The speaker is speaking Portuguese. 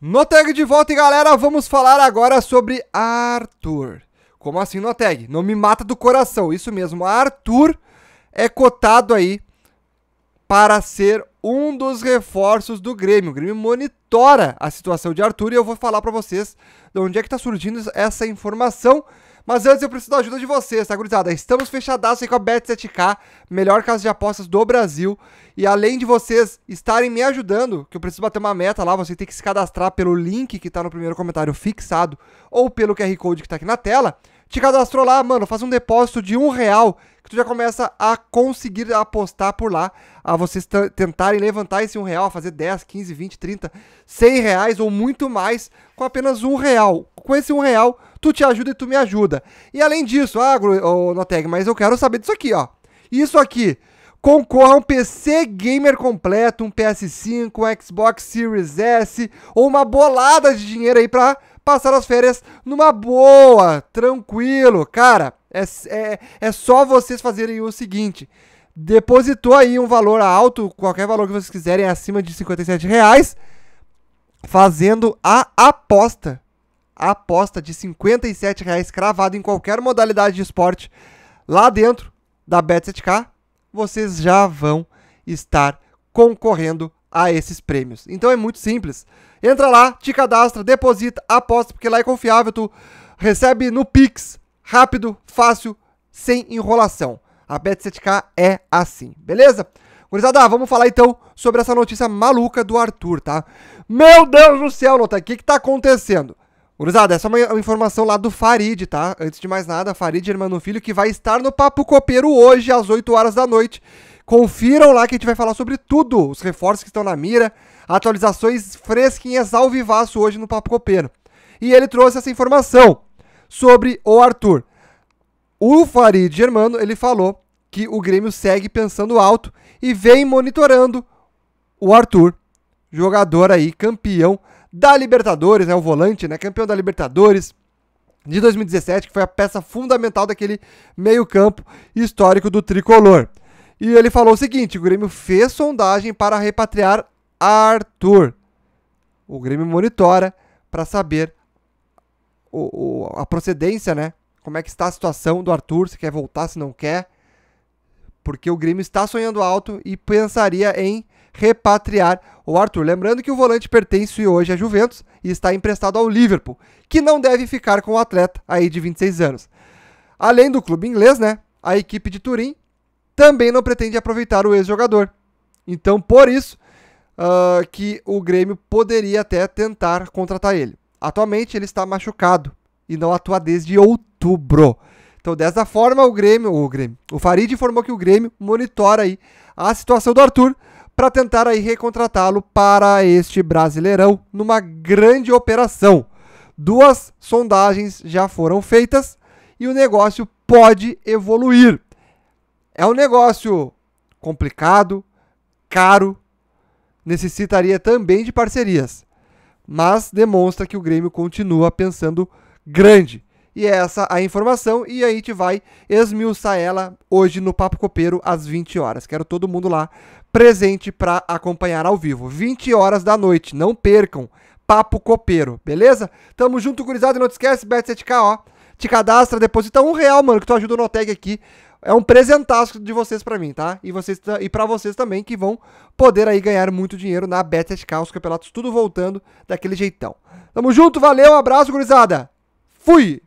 No tag de volta, e galera, vamos falar agora sobre Arthur. Como assim no tag? Não me mata do coração, isso mesmo. Arthur é cotado aí para ser um dos reforços do Grêmio. O Grêmio monitora a situação de Arthur e eu vou falar para vocês de onde é que está surgindo essa informação mas antes eu preciso da ajuda de vocês, tá, gurizada? Estamos fechadaço aí com a Bet7k, melhor casa de apostas do Brasil. E além de vocês estarem me ajudando, que eu preciso bater uma meta lá, você tem que se cadastrar pelo link que tá no primeiro comentário fixado ou pelo QR Code que tá aqui na tela. Te cadastrou lá, mano, faz um depósito de um real que tu já começa a conseguir apostar por lá, a vocês tentarem levantar esse um real, fazer 10, 15, 20, 30, 100 reais ou muito mais com apenas um real com esse um real, tu te ajuda e tu me ajuda. E além disso, ah, oh, Noteg, mas eu quero saber disso aqui, ó. Isso aqui. Concorra a um PC gamer completo, um PS5, um Xbox Series S ou uma bolada de dinheiro aí pra passar as férias numa boa, tranquilo. Cara, é, é, é só vocês fazerem o seguinte: depositou aí um valor alto, qualquer valor que vocês quiserem, acima de 57 reais, fazendo a aposta a aposta de R$ reais, cravado em qualquer modalidade de esporte lá dentro da Bet7k, vocês já vão estar concorrendo a esses prêmios. Então é muito simples. Entra lá, te cadastra, deposita, aposta, porque lá é confiável, tu recebe no Pix, rápido, fácil, sem enrolação. A Bet7k é assim, beleza? Gurizada, vamos falar então sobre essa notícia maluca do Arthur, tá? Meu Deus do céu, Nota, o que que tá acontecendo? Gurizada, essa é uma informação lá do Farid, tá? Antes de mais nada, Farid do Filho, que vai estar no Papo Copeiro hoje, às 8 horas da noite. Confiram lá que a gente vai falar sobre tudo, os reforços que estão na mira, atualizações fresquinhas ao vivaço hoje no Papo Copeiro. E ele trouxe essa informação sobre o Arthur. O Farid Germano, ele falou que o Grêmio segue pensando alto e vem monitorando o Arthur, jogador aí campeão da Libertadores, né, o volante, né, campeão da Libertadores de 2017, que foi a peça fundamental daquele meio-campo histórico do tricolor. E ele falou o seguinte: o Grêmio fez sondagem para repatriar Arthur. O Grêmio monitora para saber o, o, a procedência, né? Como é que está a situação do Arthur, se quer voltar, se não quer. Porque o Grêmio está sonhando alto e pensaria em repatriar o Arthur. Lembrando que o volante pertence hoje à Juventus e está emprestado ao Liverpool, que não deve ficar com o atleta aí de 26 anos. Além do clube inglês, né, a equipe de Turim também não pretende aproveitar o ex-jogador. Então, por isso uh, que o Grêmio poderia até tentar contratar ele. Atualmente ele está machucado e não atua desde outubro. Então, dessa forma, o Grêmio, o Grêmio, o Farid informou que o Grêmio monitora aí a situação do Arthur para tentar aí recontratá-lo para este Brasileirão numa grande operação. Duas sondagens já foram feitas e o negócio pode evoluir. É um negócio complicado, caro, necessitaria também de parcerias, mas demonstra que o Grêmio continua pensando grande. E é essa é a informação e a gente vai esmiuçar ela hoje no Papo Copeiro às 20 horas. Quero todo mundo lá presente para acompanhar ao vivo. 20 horas da noite, não percam. Papo Copeiro, beleza? Tamo junto, gurizada, e não te esquece, Bet7k, ó. Te cadastra, deposita um real, mano, que tu ajuda o Noteg aqui. É um presentaço de vocês para mim, tá? E, vocês, e para vocês também, que vão poder aí ganhar muito dinheiro na Bet7k, os campeonatos tudo voltando daquele jeitão. Tamo junto, valeu, abraço, gurizada. Fui!